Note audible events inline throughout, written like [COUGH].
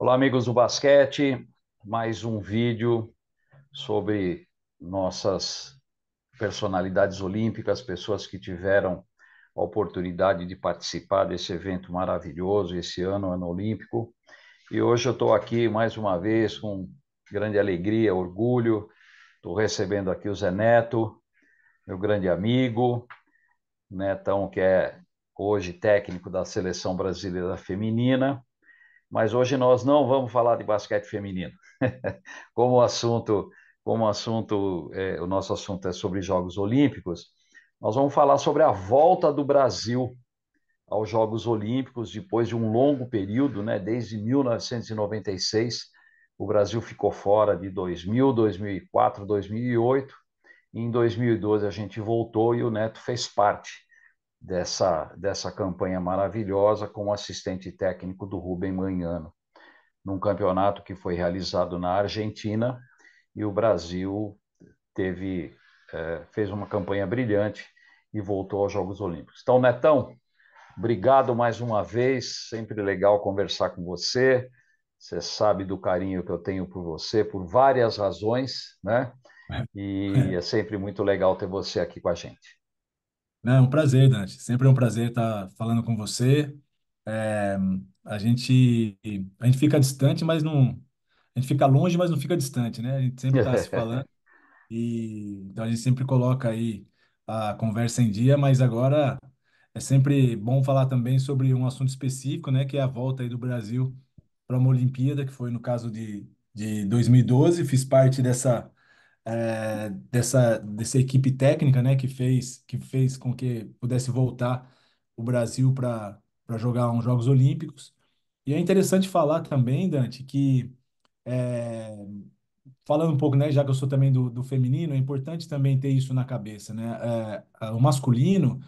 Olá, amigos do basquete. Mais um vídeo sobre nossas personalidades olímpicas, pessoas que tiveram a oportunidade de participar desse evento maravilhoso, esse ano, ano olímpico. E hoje eu estou aqui mais uma vez com grande alegria, orgulho. Estou recebendo aqui o Zé Neto, meu grande amigo, Netão, que é hoje técnico da seleção brasileira feminina mas hoje nós não vamos falar de basquete feminino. [LAUGHS] como o assunto, como assunto é, o nosso assunto é sobre Jogos Olímpicos, nós vamos falar sobre a volta do Brasil aos Jogos Olímpicos depois de um longo período, né, desde 1996. O Brasil ficou fora de 2000, 2004, 2008. Em 2012 a gente voltou e o Neto fez parte dessa, dessa campanha maravilhosa com o assistente técnico do Rubem Manhano, num campeonato que foi realizado na Argentina e o Brasil teve é, fez uma campanha brilhante e voltou aos Jogos Olímpicos. Então, Netão, obrigado mais uma vez, sempre legal conversar com você. Você sabe do carinho que eu tenho por você por várias razões, né? É. E é sempre muito legal ter você aqui com a gente é um prazer, Dante. Sempre é um prazer estar falando com você. É, a gente a gente fica distante, mas não a gente fica longe, mas não fica distante, né? A gente sempre está se falando [LAUGHS] e então a gente sempre coloca aí a conversa em dia, mas agora é sempre bom falar também sobre um assunto específico, né? Que é a volta aí do Brasil para uma Olimpíada, que foi no caso de, de 2012. Fiz parte dessa é, dessa, dessa equipe técnica, né, que fez, que fez com que pudesse voltar o Brasil para jogar uns Jogos Olímpicos. E é interessante falar também, Dante, que é, falando um pouco, né, já que eu sou também do, do feminino, é importante também ter isso na cabeça, né? É, o masculino,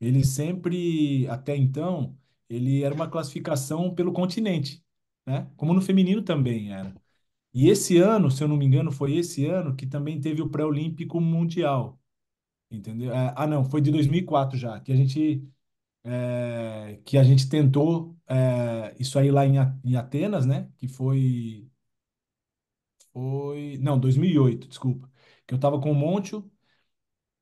ele sempre, até então, ele era uma classificação pelo continente, né? Como no feminino também era. E esse ano, se eu não me engano, foi esse ano que também teve o pré-olímpico mundial, entendeu? É, ah, não, foi de 2004 já, que a gente é, que a gente tentou é, isso aí lá em, em Atenas, né? Que foi foi não 2008, desculpa, que eu estava com o Moncho,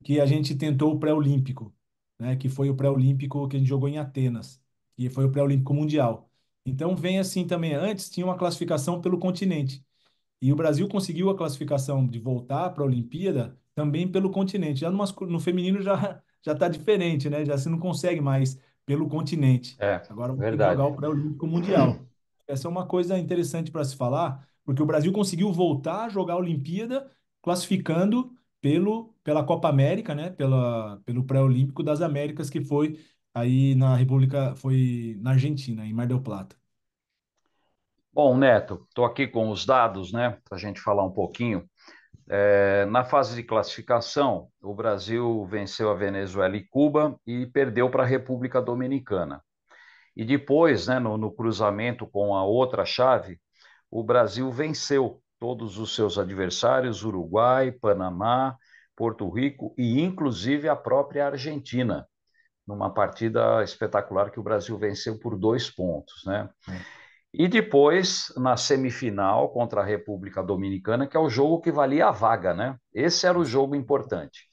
que a gente tentou o pré-olímpico, né? Que foi o pré-olímpico que a gente jogou em Atenas, e foi o pré-olímpico mundial. Então vem assim também. Antes tinha uma classificação pelo continente. E o Brasil conseguiu a classificação de voltar para a Olimpíada também pelo continente. Já no, no feminino já já está diferente, né? Já se não consegue mais pelo continente. É, Agora verdade. jogar para o Olímpico Mundial. Essa é uma coisa interessante para se falar, porque o Brasil conseguiu voltar a jogar a Olimpíada classificando pelo pela Copa América, né? Pela, pelo pré-olímpico das Américas que foi aí na República foi na Argentina, em Mar del Plata. Bom, Neto, estou aqui com os dados, né, para a gente falar um pouquinho. É, na fase de classificação, o Brasil venceu a Venezuela e Cuba e perdeu para a República Dominicana. E depois, né, no, no cruzamento com a outra chave, o Brasil venceu todos os seus adversários: Uruguai, Panamá, Porto Rico e, inclusive, a própria Argentina numa partida espetacular que o Brasil venceu por dois pontos, né? É. E depois, na semifinal contra a República Dominicana, que é o jogo que valia a vaga, né? Esse era o jogo importante.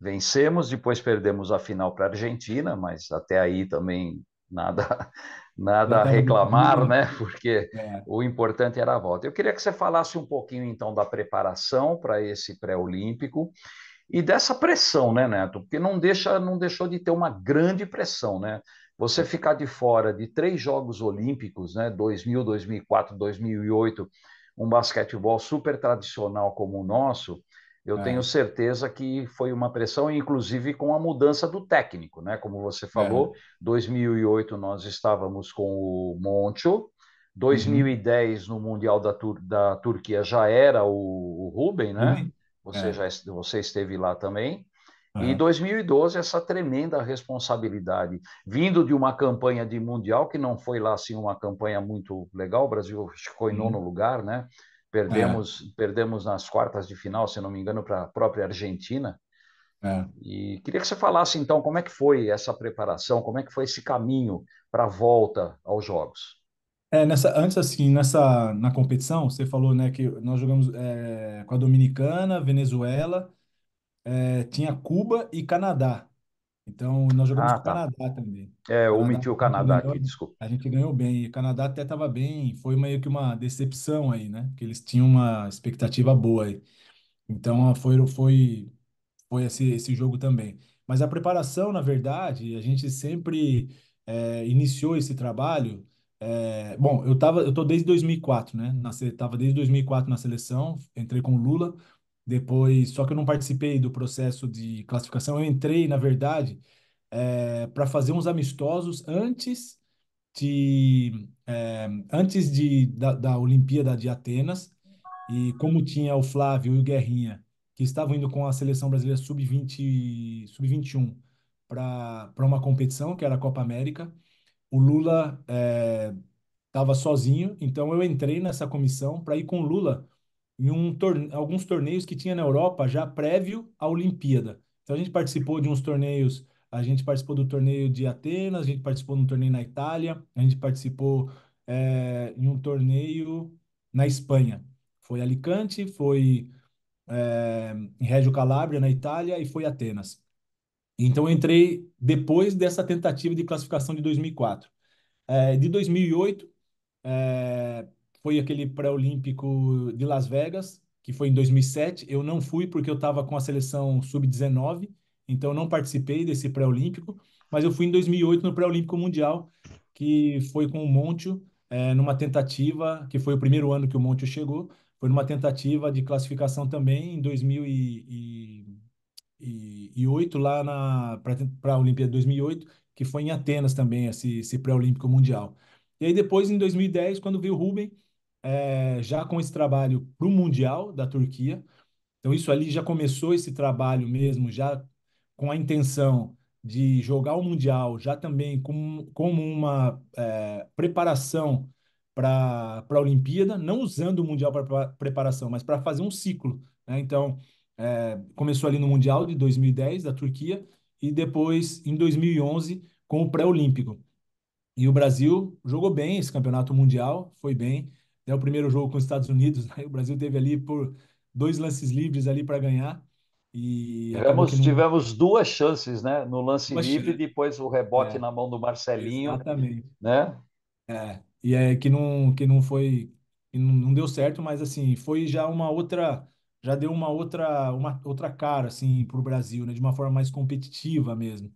Vencemos, depois perdemos a final para a Argentina, mas até aí também nada [LAUGHS] nada a reclamar, né? Porque é. o importante era a volta. Eu queria que você falasse um pouquinho então da preparação para esse pré-olímpico e dessa pressão, né, Neto? Porque não deixa não deixou de ter uma grande pressão, né? Você ficar de fora de três Jogos Olímpicos, né, 2000, 2004, 2008, um basquetebol super tradicional como o nosso, eu é. tenho certeza que foi uma pressão, inclusive com a mudança do técnico, né? Como você falou, é. 2008 nós estávamos com o Moncho, 2010 uhum. no Mundial da, Tur da Turquia já era o, o Ruben, né? Uhum. Você, é. já, você esteve lá também. Uhum. E 2012, é. essa tremenda responsabilidade, vindo de uma campanha de Mundial, que não foi lá assim uma campanha muito legal, o Brasil ficou em nono lugar, né? Perdemos, é. perdemos nas quartas de final, se não me engano, para a própria Argentina. É. E queria que você falasse, então, como é que foi essa preparação, como é que foi esse caminho para a volta aos Jogos? É, nessa, antes, assim, nessa, na competição, você falou né, que nós jogamos é, com a Dominicana, Venezuela, é, tinha Cuba e Canadá. Então, nós jogamos Ah, com o tá. Canadá também. É, eu Canadá omiti o Canadá aqui, desculpa. A gente ganhou bem. E o Canadá até estava bem. Foi meio que uma decepção aí, né? Porque eles tinham uma expectativa boa aí. Então, foi, foi, foi esse, esse jogo também. Mas a preparação, na verdade, a gente sempre é, iniciou esse trabalho. É, bom, eu tava, eu tô desde 2004, né? estava desde 2004 na seleção, entrei com o Lula. Depois, só que eu não participei do processo de classificação, eu entrei, na verdade, é, eh, para fazer uns amistosos antes de, é, antes de, da, da Olimpíada de Atenas. E como tinha o Flávio e o Guerrinha, que estavam indo com a seleção brasileira sub-20, sub-21 para uma competição, que era a Copa América, o Lula estava eh, é, sozinho, então eu entrei nessa comissão para ir com o Lula em um torne... alguns torneios que tinha na Europa já prévio à Olimpíada. Então a gente participou de uns torneios, a gente participou do torneio de Atenas, a gente participou de um torneio na Itália, a gente participou é, em um torneio na Espanha. Foi Alicante, foi é, em Reggio Calabria, na Itália, e foi Atenas. Então eu entrei depois dessa tentativa de classificação de 2004. É, de 2008, é, foi aquele pré-olímpico de Las Vegas, que foi em 2007. Eu não fui porque eu estava com a seleção sub-19, então não participei desse pré-olímpico, mas eu fui em 2008 no pré-olímpico mundial, que foi com o Monte, é, numa tentativa, que foi o primeiro ano que o Monte chegou, foi numa tentativa de classificação também em 2008 lá na para a Olimpíada 2008 que foi em Atenas também esse, esse pré-olímpico mundial e aí depois em 2010 quando veio o Ruben é, já com esse trabalho para o Mundial da Turquia. Então, isso ali já começou esse trabalho mesmo, já com a intenção de jogar o Mundial, já também como, como uma é, preparação para a Olimpíada, não usando o Mundial para preparação, mas para fazer um ciclo. Né? Então, é, começou ali no Mundial de 2010 da Turquia e depois em 2011 com o Pré-Olímpico. E o Brasil jogou bem esse campeonato mundial, foi bem, né, o primeiro jogo com os Estados Unidos. [LAUGHS] Né, o Brasil teve ali por dois lances livres ali para ganhar. E tivemos, não... tivemos duas chances, né? No lance livre livre, depois o rebote é, na mão do Marcelinho. Exatamente. Né? É, e é que não, que não foi. Que não, não deu certo, mas assim, foi já uma outra. Já deu uma outra, uma outra cara assim, para o Brasil, né? de uma forma mais competitiva mesmo.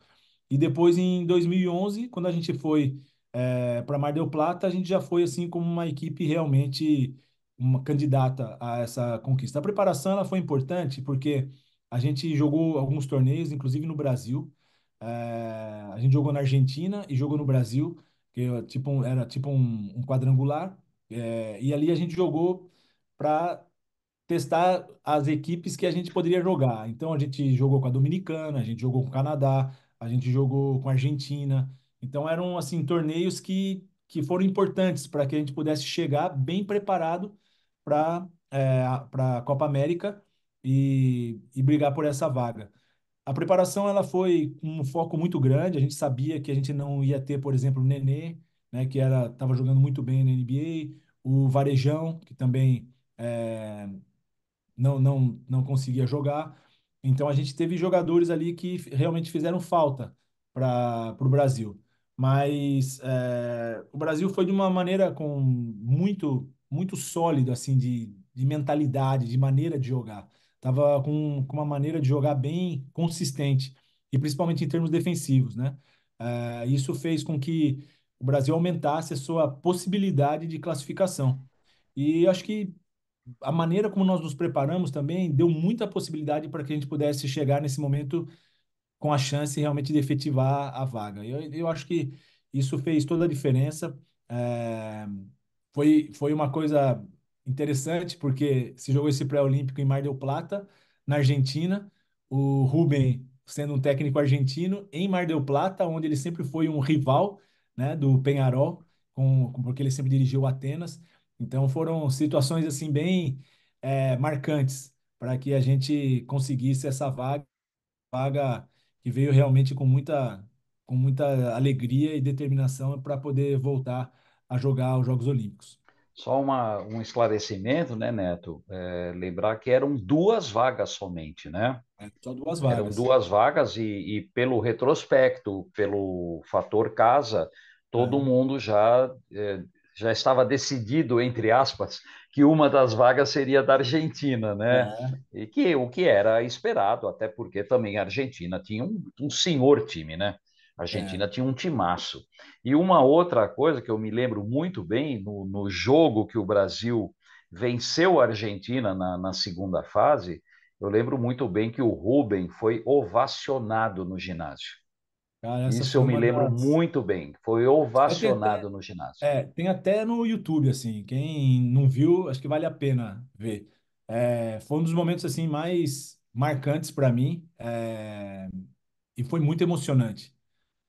E depois, em 2011, quando a gente foi é, para Mar del Plata, a gente já foi assim como uma equipe realmente uma candidata a essa conquista. A preparação ela foi importante porque a gente jogou alguns torneios, inclusive no Brasil. É, a gente jogou na Argentina e jogou no Brasil, que é tipo, era tipo um, um quadrangular. É, e ali a gente jogou para testar as equipes que a gente poderia jogar. Então a gente jogou com a Dominicana, a gente jogou com o Canadá, a gente jogou com a Argentina. Então eram assim torneios que, que foram importantes para que a gente pudesse chegar bem preparado para é, para a Copa América e, e brigar por essa vaga. A preparação ela foi com um foco muito grande. A gente sabia que a gente não ia ter, por exemplo, o Nenê, né, que era estava jogando muito bem na NBA, o Varejão, que também é, não, não, não conseguia jogar. Então a gente teve jogadores ali que realmente fizeram falta para o Brasil. Mas é, o Brasil foi de uma maneira com muito muito sólido assim de, de mentalidade, de maneira de jogar. Tava com, com uma maneira de jogar bem consistente e principalmente em termos defensivos, né? É, isso fez com que o Brasil aumentasse a sua possibilidade de classificação. E acho que a maneira como nós nos preparamos também deu muita possibilidade para que a gente pudesse chegar nesse momento com a chance realmente de efetivar a vaga. Eu, eu acho que isso fez toda a diferença. É, foi, foi uma coisa interessante, porque se jogou esse pré-olímpico em Mar del Plata, na Argentina. O Rubem, sendo um técnico argentino, em Mar del Plata, onde ele sempre foi um rival né, do Penharol, com, porque ele sempre dirigiu o Atenas. Então foram situações assim bem é, marcantes para que a gente conseguisse essa vaga, vaga que veio realmente com muita, com muita alegria e determinação para poder voltar a jogar os Jogos Olímpicos. Só uma, um esclarecimento, né, Neto? É, lembrar que eram duas vagas somente, né? É, só duas vagas. Eram duas vagas e, e pelo retrospecto, pelo fator casa, todo é. mundo já, é, já estava decidido, entre aspas, que uma das vagas seria da Argentina, né? É. E que o que era esperado, até porque também a Argentina tinha um, um senhor time, né? A Argentina é. tinha um timaço. E uma outra coisa que eu me lembro muito bem no, no jogo que o Brasil venceu a Argentina na, na segunda fase, eu lembro muito bem que o Rubem foi ovacionado no ginásio. Cara, Isso eu me lembro das... muito bem. Foi ovacionado até, no ginásio. É, tem até no YouTube, assim. Quem não viu, acho que vale a pena ver. É, foi um dos momentos assim mais marcantes para mim é, e foi muito emocionante.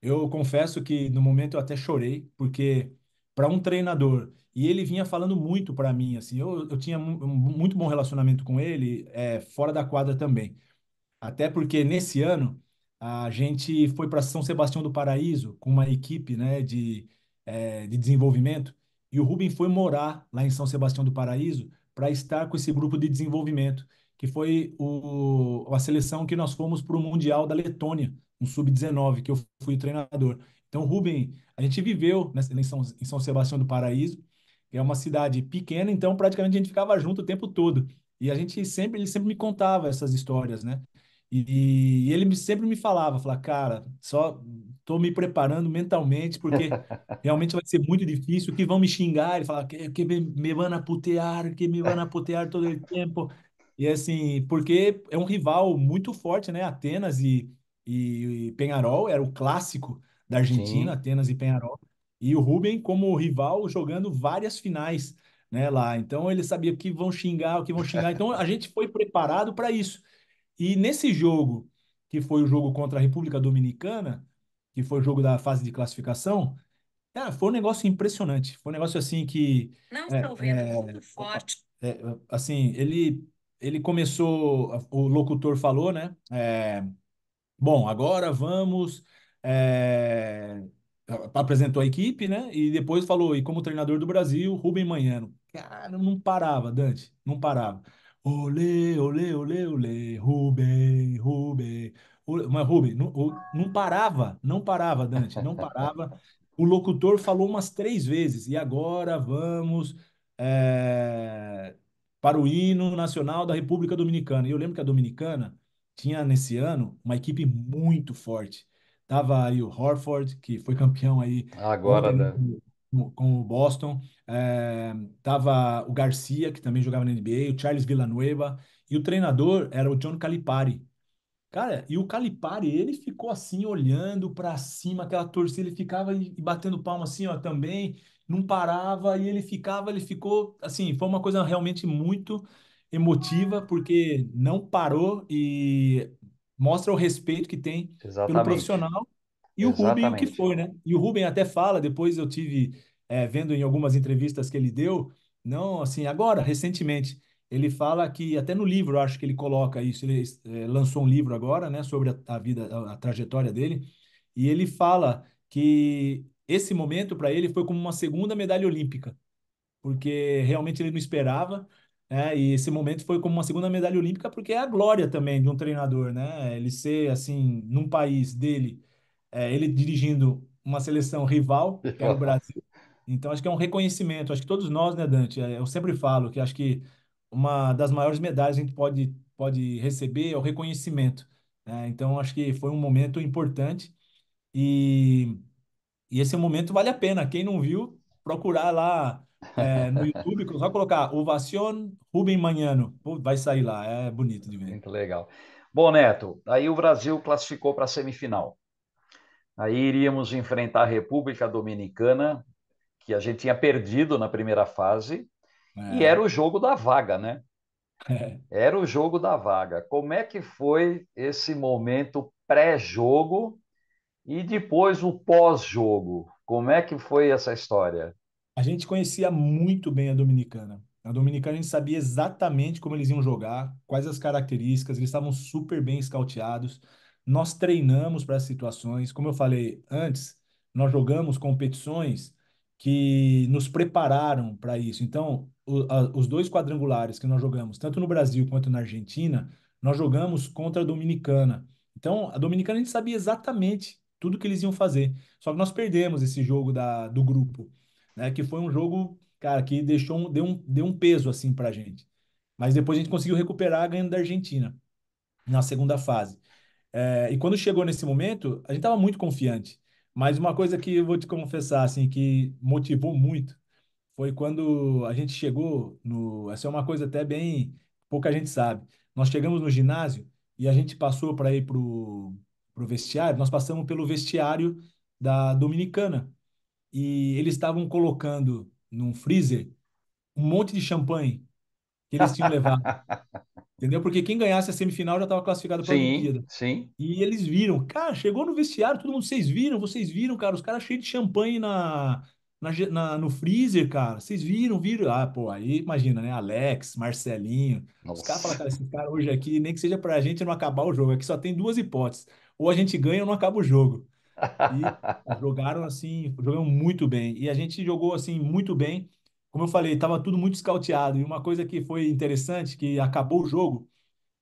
Eu confesso que no momento eu até chorei, porque para um treinador, e ele vinha falando muito para mim, assim, eu, eu tinha um, muito bom relacionamento com ele, é, fora da quadra também. Até porque nesse ano a gente foi para São Sebastião do Paraíso com uma equipe né, de, é, de desenvolvimento e o Rubem foi morar lá em São Sebastião do Paraíso para estar com esse grupo de desenvolvimento, que foi o, a seleção que nós fomos para o Mundial da Letônia, um sub-19, que eu fui treinador. Então, Rubem, a gente viveu nessa em, São, em São Sebastião do Paraíso, que é uma cidade pequena, então praticamente a gente ficava junto o tempo todo. E a gente sempre, ele sempre me contava essas histórias, né? E, e ele me, sempre me falava, falava, cara, só estou me preparando mentalmente, porque [LAUGHS] realmente vai ser muito difícil, que vão me xingar, ele fala, que, que me, me vão putear, que me vão putear todo o tempo. E assim, porque é um rival muito forte, né? Atenas e, e, e Penharol, era o clássico da Argentina, Sim. Atenas e Penharol. E o Rubem como rival jogando várias finais né, lá. Então ele sabia que vão xingar, o que vão xingar. Então a gente foi preparado para isso. E nesse jogo, que foi o jogo contra a República Dominicana, que foi o jogo da fase de classificação, cara, foi um negócio impressionante. Foi um negócio assim que. Não é, estou vendo, é, muito forte. É, assim, ele, ele começou, o locutor falou, né? É, bom, agora vamos. É, apresentou a equipe, né? E depois falou, e como treinador do Brasil, Rubem Manhano. Cara, não parava, Dante, não parava. Olê, olê, olê, olê, Rubem, Rubem. Mas Rubem, não, não parava, não parava, Dante, não parava. O locutor falou umas três vezes, e agora vamos é, para o hino nacional da República Dominicana. E eu lembro que a Dominicana tinha, nesse ano, uma equipe muito forte. Tava aí o Horford, que foi campeão aí. Agora, né? com o Boston. É, tava o Garcia, que também jogava na NBA, o Charles Villanueva, e o treinador era o John Calipari. Cara, e o Calipari, ele ficou assim, olhando para cima, aquela torcida, ele ficava e batendo palma assim, ó, também, não parava, e ele ficava, ele ficou, assim, foi uma coisa realmente muito emotiva, porque não parou e mostra o respeito que tem pelo profissional e o Exatamente. Rubem, o que foi, né? E o Rubem até fala, depois eu tive é, vendo em algumas entrevistas que ele deu, não assim, agora, recentemente, ele fala que, até no livro, acho que ele coloca isso, ele é, lançou um livro agora, né, sobre a, a vida, a, a, trajetória dele, e ele fala que esse momento para ele foi como uma segunda medalha olímpica, porque realmente ele não esperava, né, e esse momento foi como uma segunda medalha olímpica, porque é a glória também de um treinador, né, ele ser, assim, num país dele é, ele dirigindo uma seleção rival, [LAUGHS] que é o Brasil. Então, acho que é um reconhecimento. Acho que todos nós, né, Dante? É, eu sempre falo que acho que uma das maiores medalhas que a gente pode, pode receber é o reconhecimento. Né? Então, acho que foi um momento importante. E, e esse momento vale a pena. Quem não viu, procurar lá é, no [LAUGHS] YouTube, só colocar Ovacion Rubem Manhano. vai sair lá, é bonito de ver. Muito legal. Bom, Neto, aí o Brasil classificou para a semifinal. Aí iríamos enfrentar a República Dominicana, que a gente tinha perdido na primeira fase, é. e era o jogo da vaga, né? É. Era o jogo da vaga. Como é que foi esse momento pré-jogo e depois o pós-jogo? Como é que foi essa história? A gente conhecia muito bem a Dominicana. A Dominicana a gente sabia exatamente como eles iam jogar, quais as características, eles estavam super bem escalteados nós treinamos para situações. Como eu falei antes, nós jogamos competições que nos prepararam para isso. Então, o, a, os dois quadrangulares que nós jogamos, tanto no Brasil quanto na Argentina, nós jogamos contra a Dominicana. Então, a Dominicana a gente sabia exatamente tudo que eles iam fazer. Só que nós perdemos esse jogo da, do grupo, né? Que foi um jogo, cara, que deixou um, deu, um, deu um peso assim para a gente. Mas depois a gente conseguiu recuperar ganhando da Argentina na segunda fase. É, e quando chegou nesse momento, a gente estava muito confiante. Mas uma coisa que eu vou te confessar, assim, que motivou muito, foi quando a gente chegou no. Essa é uma coisa até bem. pouca gente sabe. Nós chegamos no ginásio e a gente passou para ir para o vestiário, nós passamos pelo vestiário da Dominicana. E eles estavam colocando num freezer um monte de champanhe que eles tinham levado. [LAUGHS] Entendeu? Porque quem ganhasse a semifinal já estava classificado para a Olimpíada. Sim. E eles viram, cara, chegou no vestiário, todo mundo, vocês viram, vocês viram, cara, os caras cheios de champanhe na, na, na, no freezer, cara. Vocês viram, viram. Ah, pô, aí imagina, né? Alex, Marcelinho. Nossa. Os caras falaram, cara, esse cara hoje aqui, nem que seja para a gente não acabar o jogo. Aqui só tem duas hipóteses. Ou a gente ganha ou não acaba o jogo. E [LAUGHS] jogaram assim, jogaram muito bem. E a gente jogou assim muito bem como eu falei, estava tudo muito escalteado. E uma coisa que foi interessante, que acabou o jogo,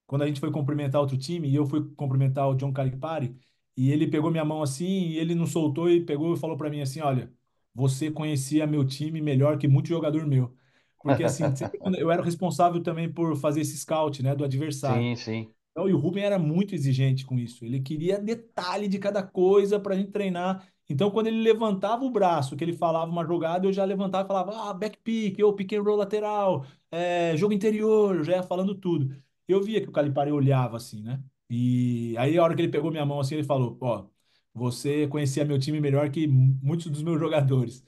quando a gente foi cumprimentar outro time, e eu fui cumprimentar o John Calipari, e ele pegou minha mão assim, e ele não soltou e pegou e falou para mim assim, olha, você conhecia meu time melhor que muito jogador meu. Porque assim, [LAUGHS] eu era responsável também por fazer esse scout, né, do adversário. Sim, sim. Então, e o Ruben era muito exigente com isso. Ele queria detalhe de cada coisa para a gente treinar. Então, quando ele levantava o braço, que ele falava uma jogada, eu já levantava e falava, ah, back pick, eu pick and roll lateral, é, jogo interior, eu já ia falando tudo. Eu via que o Calipari olhava assim, né? E aí, a hora que ele pegou minha mão assim, ele falou, ó, você conhecia meu time melhor que muitos dos meus [LAUGHS] jogadores.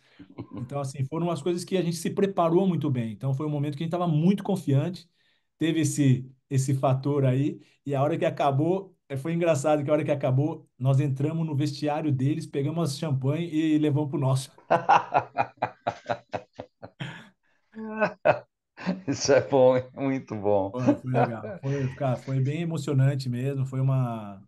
Então, assim, foram umas coisas que a gente se preparou muito bem. Então, foi um momento que a gente estava muito confiante, teve esse, esse fator aí, e a hora que acabou, é, foi engraçado que a hora que acabou, nós entramos no vestiário deles, pegamos champanhe e levamos pro nosso. [LAUGHS] Isso é bom, muito bom. Foi, legal. Foi, cara, foi bem emocionante mesmo. Foi uma,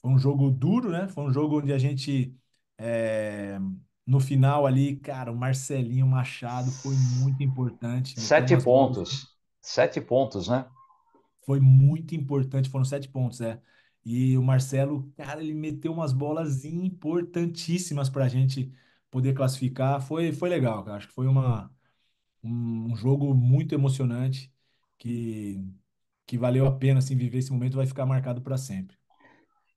foi um jogo duro, né? Foi um jogo onde a gente, é, no final ali, cara, o Marcelinho Machado foi muito importante. Então, sete pontos. Sete pontos, né? Foi muito importante. Foram sete pontos, é. E o Marcelo, cara, ele meteu umas bolas importantíssimas para a gente poder classificar. Foi, foi legal, cara. Acho que foi uma, um, um jogo muito emocionante que, que valeu a pena assim, viver esse momento, vai ficar marcado para sempre.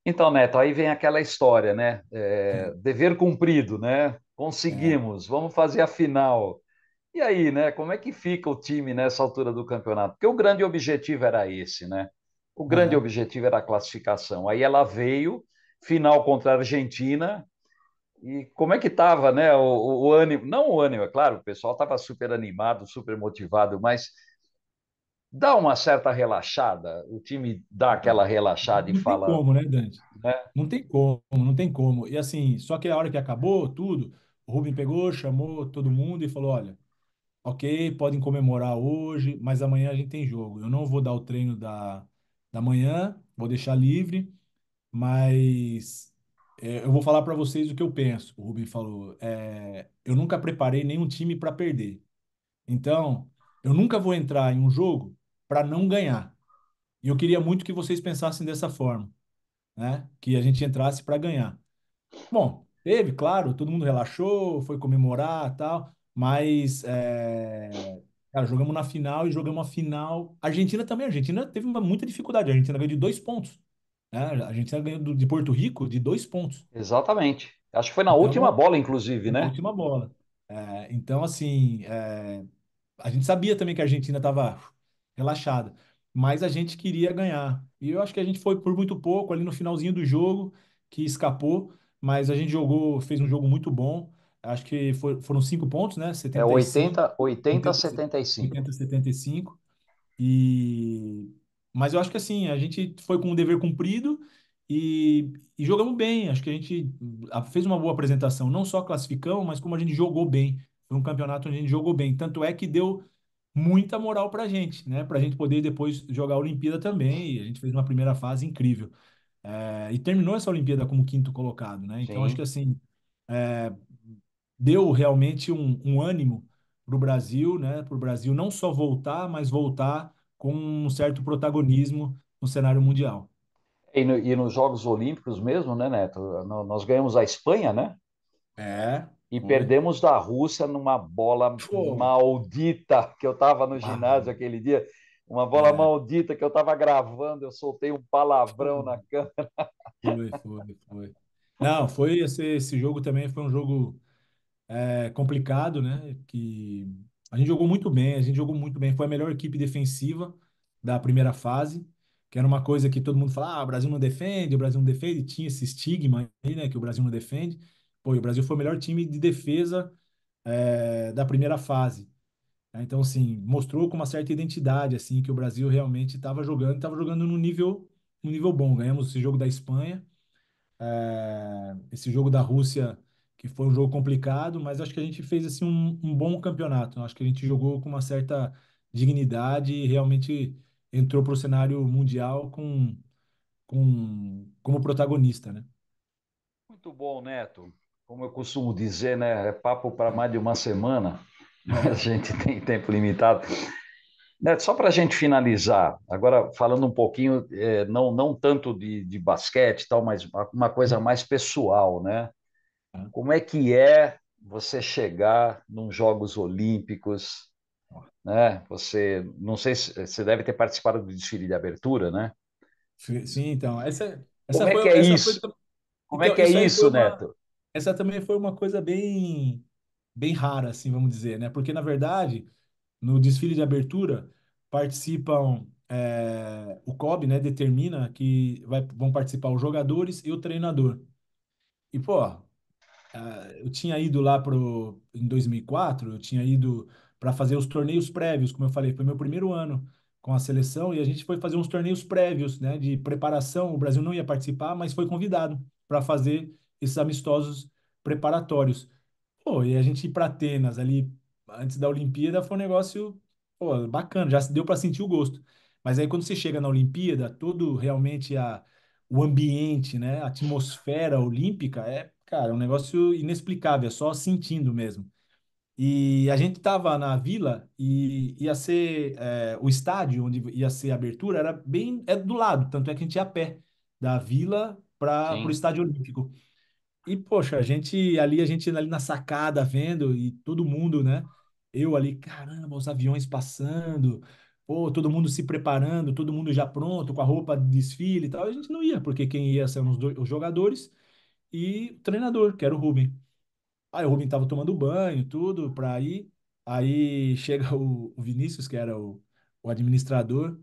Então, Neto, aí vem aquela história, né? É, dever cumprido, né? É. Conseguimos, vamos fazer a final. E aí, né? Como é que fica o time nessa altura do campeonato? Porque o grande objetivo era esse, né? O grande uhum. objetivo era a classificação. Aí ela veio, final contra a Argentina. E como é que estava né, o, o, o, ânimo? Não o ânimo, é claro, o pessoal estava super animado, super motivado, mas dá uma certa relaxada. O time dá aquela relaxada não e fala. Não tem como, né, Dante? Né? Não tem como, não tem como. E assim, só que a hora que acabou tudo, o Rubem pegou, chamou todo mundo e falou: olha, ok, podem comemorar hoje, mas amanhã a gente tem jogo. Eu não vou dar o treino da, da manhã, vou deixar livre, mas é, eu vou falar para vocês o que eu penso. O Rubem falou: é, eu nunca preparei nenhum time para perder. Então, eu nunca vou entrar em um jogo para não ganhar. E eu queria muito que vocês pensassem dessa forma, né? Que a gente entrasse para ganhar. Bom, teve, claro, todo mundo relaxou, foi comemorar tal, mas é, Cara, jogamos na final e jogamos a final. A Argentina também. A Argentina teve uma, muita dificuldade. A Argentina ganhou de dois pontos. Né? A Argentina ganhou do, de Porto Rico de dois pontos. Exatamente. Acho que foi na então, última bola, inclusive, né? Na última bola. É, então, assim, é, a gente sabia também que a Argentina estava relaxada, mas a gente queria ganhar. E eu acho que a gente foi por muito pouco ali no finalzinho do jogo, que escapou, mas a gente jogou, fez um jogo muito bom acho que for, foram cinco pontos, né? 75, é 80, 80, 80 75. 80, 75. E... Mas eu acho que assim, a gente foi com o um dever cumprido e, e, jogamos bem. Acho que a gente fez uma boa apresentação. Não só classificamos, mas como a gente jogou bem. Foi um campeonato onde a gente jogou bem. Tanto é que deu muita moral para a gente, né? Para a gente poder depois jogar a Olimpíada também. E a gente fez uma primeira fase incrível. É, e terminou essa Olimpíada como quinto colocado, né? Então Sim. acho que assim, é, deu realmente um, um ânimo para o Brasil, né? Para o Brasil não só voltar, mas voltar com um certo protagonismo no cenário mundial. E, no, e nos Jogos Olímpicos mesmo, né, Neto? No, nós ganhamos a Espanha, né? É. E foi. perdemos da Rússia numa bola Pô. maldita que eu estava no ah. ginásio ah. aquele dia. Uma bola é. maldita que eu estava gravando, eu soltei um palavrão na [LAUGHS] câmera. Foi, foi, foi. Não, foi esse, esse jogo também foi um jogo é, complicado, né? Que a gente jogou muito bem, a gente jogou muito bem. Foi a melhor equipe defensiva da primeira fase, que era uma coisa que todo mundo falava: ah, o Brasil não defende, o Brasil não defende. E tinha esse estigma aí, né? Que o Brasil não defende. Pô, o Brasil foi o melhor time de defesa é, da primeira fase. É, então, assim, mostrou com uma certa identidade, assim, que o Brasil realmente estava jogando, estava jogando num nível, num nível bom. Ganhamos esse jogo da Espanha, é, esse jogo da Rússia que foi um jogo complicado, mas acho que a gente fez assim um, um bom campeonato. Acho que a gente jogou com uma certa dignidade e realmente entrou para o cenário mundial com, com como protagonista, né? Muito bom, Neto. Como eu costumo dizer, né, é papo para mais de uma semana. [LAUGHS] A gente tem tempo limitado. Neto, só para a gente finalizar, agora falando um pouquinho, é, não, não tanto de, de basquete e tal, mas uma, uma coisa mais pessoal, né? Como é que é você chegar nos Jogos Olímpicos? Né? Você, não sei se você deve ter participado do desfile de abertura, né? Sim, então essa, essa como é foi, que é isso? Foi... Como é então, é que é isso, isso uma... Neto? Essa também foi uma coisa bem, bem rara, assim, vamos dizer, né? Porque na verdade no desfile de abertura participam é, o COB, né, determina que vai, vão participar os jogadores e o treinador. E, pô, ah, eu tinha ido lá pro, em 2004, eu tinha ido para fazer os torneios prévios, como eu falei, foi meu primeiro ano com a seleção e a gente foi fazer uns torneios prévios, né, de preparação. O Brasil não ia participar, mas foi convidado para fazer esses amistosos preparatórios. Pô, e a gente ir para Atenas ali antes da Olimpíada foi um negócio pô, bacana, já deu para sentir o gosto. Mas aí quando você chega na Olimpíada, todo realmente a, o ambiente, né, a atmosfera olímpica é Cara, é um negócio inexplicável, é só sentindo mesmo. E a gente estava na vila e ia ser é, o estádio onde ia ser a abertura era bem é do lado, tanto é que a gente ia a pé da vila para o estádio olímpico. E poxa, a gente ali a gente ali na sacada vendo e todo mundo, né? Eu ali, caramba, os aviões passando, pô, todo mundo se preparando, todo mundo já pronto com a roupa de desfile e tal. A gente não ia, porque quem ia ser os, dois, os jogadores e o treinador, que era o Rubem. Aí o Rubem tava tomando banho, tudo, para ir. Aí [LAUGHS] chega o, Vinícius, que era o, o administrador,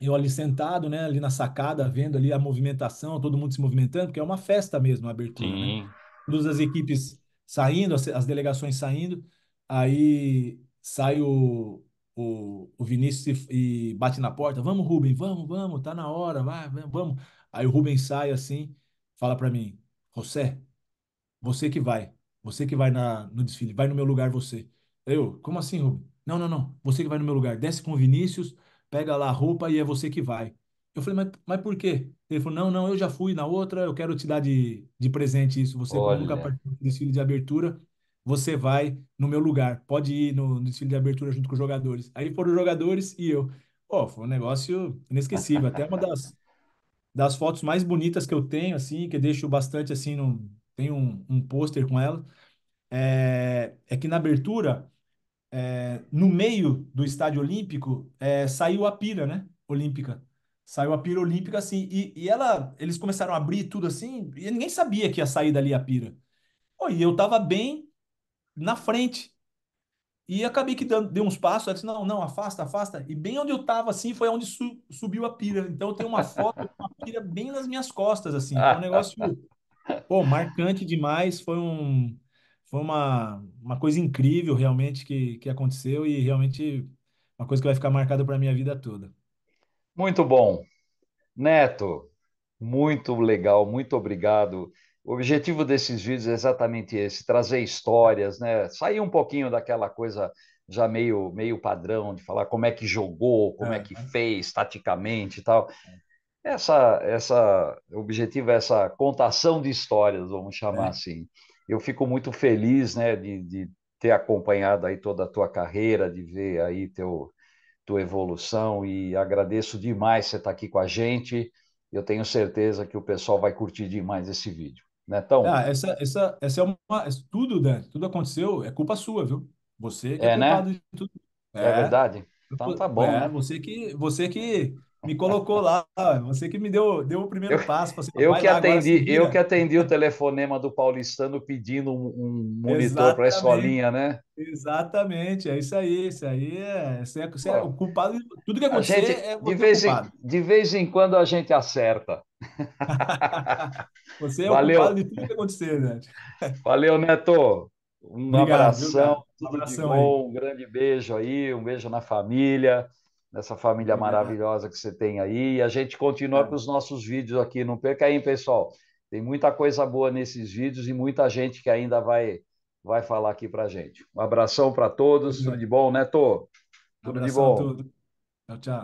eu ali sentado, né, ali na sacada, vendo ali a movimentação, todo mundo se movimentando, porque é uma festa mesmo a abertura, né? Sim. né? Todas as equipes saindo, as, as, delegações saindo, aí sai o, o, o Vinícius e, e, bate na porta, vamos, Rubem, vamos, vamos, tá na hora, vai, vamos. Aí o Rubem sai assim, fala para mim, José, você que vai. Você que vai na, no desfile. Vai no meu lugar, você. Eu, como assim, Rubens? Não, não, não. Você que vai no meu lugar. Desce com o Vinícius, pega lá a roupa e é você que vai. Eu falei, mas, mas por quê? Ele falou, não, não, eu já fui na outra, eu quero te dar de, de presente isso. Você nunca participou do desfile de abertura, você vai no meu lugar. Pode ir no, no desfile de abertura junto com os jogadores. Aí foram os jogadores e eu. Pô, foi um negócio inesquecível. Até uma das, das fotos mais bonitas que eu tenho, assim, que eu deixo bastante, assim, no, tenho um, um pôster com ela, é, é que na abertura, é, no meio do estádio olímpico, é, saiu a pira, né, olímpica. Saiu a pira olímpica, assim, e, e ela, eles começaram a abrir tudo, assim, e ninguém sabia que ia sair dali a pira. Oh, e eu tava bem na frente, e acabei que dando, dei uns passos, disse, não, não, afasta, afasta. E bem onde eu estava, assim, foi onde su, subiu a pira. Então eu tenho uma foto com a pira bem nas minhas costas, assim. Foi um negócio, pô, marcante demais. Foi um... Foi uma, uma coisa incrível, realmente, que, que aconteceu e realmente uma coisa que vai ficar marcada para a minha vida toda. Muito bom. Neto, muito legal, muito obrigado. O objetivo desses vídeos é exatamente esse, trazer histórias, né? Sair um pouquinho daquela coisa já meio, meio padrão de falar como é que jogou, como é, é que fez taticamente e tal. É. Essa, essa, o objetivo é essa contação de histórias, vamos chamar é. assim. Eu fico muito feliz, né, de, de ter acompanhado aí toda a tua carreira, de ver aí teu, tua evolução e agradeço demais você estar tá aqui com a gente. Eu tenho certeza que o pessoal vai curtir demais esse vídeo né, Tom? Ah, essa, essa, essa é uma. Tudo, Dan, né, tudo aconteceu, é culpa sua, viu? Você que é, é né? de tudo. É, É verdade? Então tá bom, é, né? você que, você que me colocou lá. Você que me deu, deu o primeiro eu, passo. Assim, você, eu, que atendi, eu que atendi o telefonema do paulistano pedindo um, um monitor para a escolinha, né? Exatamente, é isso aí. Isso aí é, você é, é o culpado de tudo que acontecer. Gente, é de, vez em, de vez em quando a gente acerta. [LAUGHS] você é Valeu. o culpado de tudo que acontecer, né? Valeu, Neto. Um Obrigado, abração, um abração, bom, um grande beijo aí, um beijo na família nessa família é maravilhosa que você tem aí. E a gente continua é. com os nossos vídeos aqui. Não perca aí, pessoal. Tem muita coisa boa nesses vídeos e muita gente que ainda vai vai falar aqui para gente. Um abração para todos. Tudo de bom, né, Tô? Tudo de bom. Tudo. Tchau, tchau.